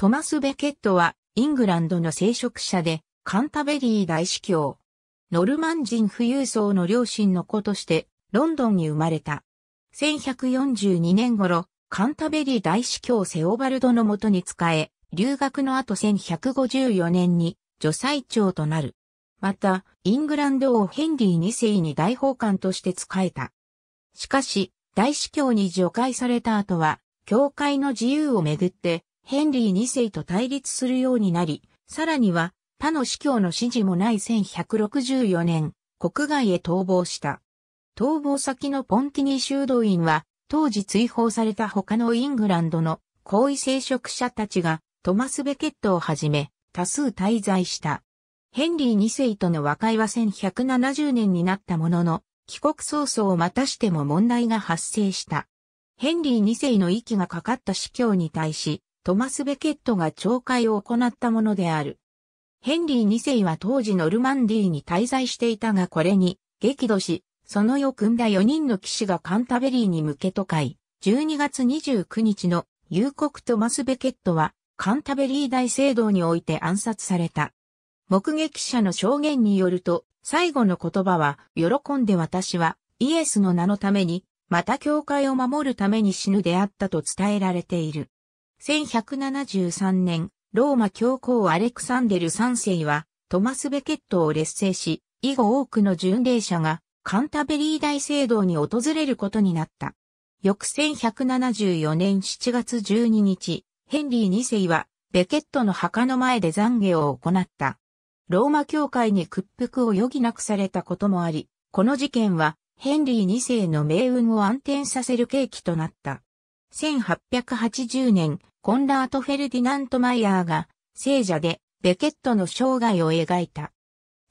トマス・ベケットは、イングランドの聖職者で、カンタベリー大司教。ノルマン人富裕層の両親の子として、ロンドンに生まれた。1142年頃、カンタベリー大司教セオバルドのもとに仕え、留学の後1154年に、助裁長となる。また、イングランド王ヘンリー2世に大法官として仕えた。しかし、大司教に除外された後は、教会の自由をめぐって、ヘンリー2世と対立するようになり、さらには他の司教の指示もない1164年、国外へ逃亡した。逃亡先のポンティニー修道院は、当時追放された他のイングランドの高位聖職者たちがトマス・ベケットをはじめ多数滞在した。ヘンリー2世との和解は1170年になったものの、帰国早々をまたしても問題が発生した。ヘンリー2世の息がかかった司教に対し、トマス・ベケットが懲戒を行ったものである。ヘンリー2世は当時ノルマンディーに滞在していたがこれに激怒し、そのを組んだ4人の騎士がカンタベリーに向けと会、12月29日の夕刻トマス・ベケットはカンタベリー大聖堂において暗殺された。目撃者の証言によると、最後の言葉は、喜んで私はイエスの名のために、また教会を守るために死ぬであったと伝えられている。1173年、ローマ教皇アレクサンデル3世は、トマス・ベケットを劣勢し、以後多くの巡礼者が、カンタベリー大聖堂に訪れることになった。翌1174年7月12日、ヘンリー2世は、ベケットの墓の前で懺悔を行った。ローマ教会に屈服を余儀なくされたこともあり、この事件は、ヘンリー2世の命運を暗転させる契機となった。1880年、コンラート・フェルディナント・マイヤーが、聖者で、ベケットの生涯を描いた。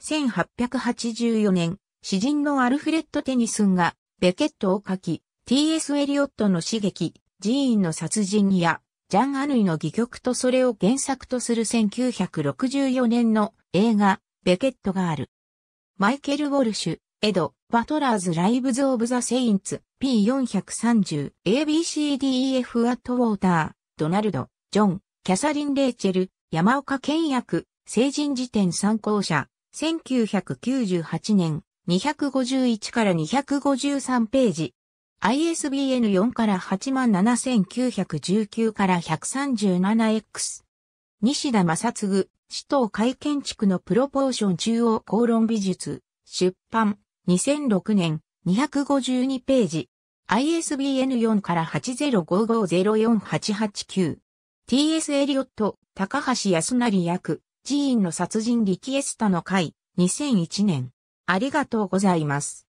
1884年、詩人のアルフレッド・テニスンが、ベケットを書き、T.S. エリオットの刺激、寺院の殺人や、ジャン・アヌイの戯曲とそれを原作とする1964年の映画、ベケットがある。マイケル・ウォルシュ、エド、バトラーズ・ライブズ・オブ・ザ・セインツ、P430、ABCDEF・ アット・ウォーター、ドナルド、ジョン、キャサリン・レイチェル、山岡健役、成人辞典参考者、1998年、251から253ページ。ISBN 4から87919から 137X。西田正嗣、首都会建築のプロポーション中央公論美術、出版、2006年、252ページ。ISBN 4から8 0 5 5 0 4 8 8 9 T.S. エリオット、高橋康成役、寺院の殺人リキエスタの会、2001年。ありがとうございます。